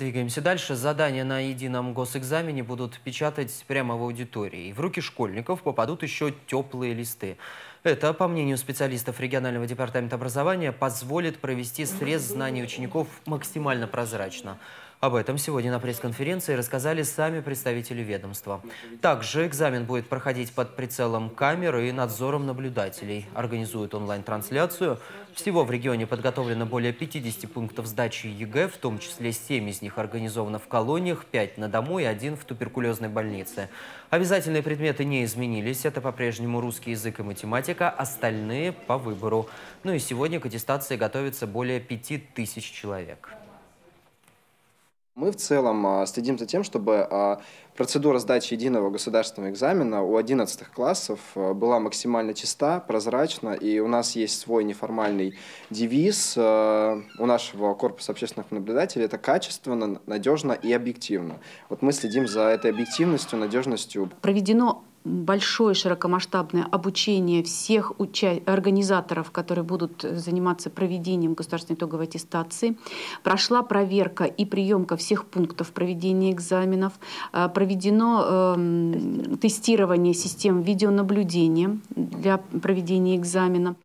Двигаемся дальше. Задания на едином госэкзамене будут печатать прямо в аудитории. И в руки школьников попадут еще теплые листы. Это, по мнению специалистов регионального департамента образования, позволит провести срез знаний учеников максимально прозрачно. Об этом сегодня на пресс-конференции рассказали сами представители ведомства. Также экзамен будет проходить под прицелом камеры и надзором наблюдателей. Организуют онлайн-трансляцию. Всего в регионе подготовлено более 50 пунктов сдачи ЕГЭ, в том числе 7 из них организовано в колониях, 5 на дому и 1 в туберкулезной больнице. Обязательные предметы не изменились. Это по-прежнему русский язык и математика, остальные по выбору. Ну и сегодня к аттестации готовится более 5000 человек. Мы в целом а, следим за тем, чтобы а, процедура сдачи единого государственного экзамена у 11 классов а, была максимально чиста, прозрачна, и у нас есть свой неформальный девиз у нашего корпуса общественных наблюдателей – это качественно, надежно и объективно. Вот мы следим за этой объективностью, надежностью. Проведено большое широкомасштабное обучение всех уча- организаторов, которые будут заниматься проведением государственной итоговой аттестации. Прошла проверка и приемка всех пунктов проведения экзаменов. Э, проведено э, тестирование систем видеонаблюдения для проведения экзамена.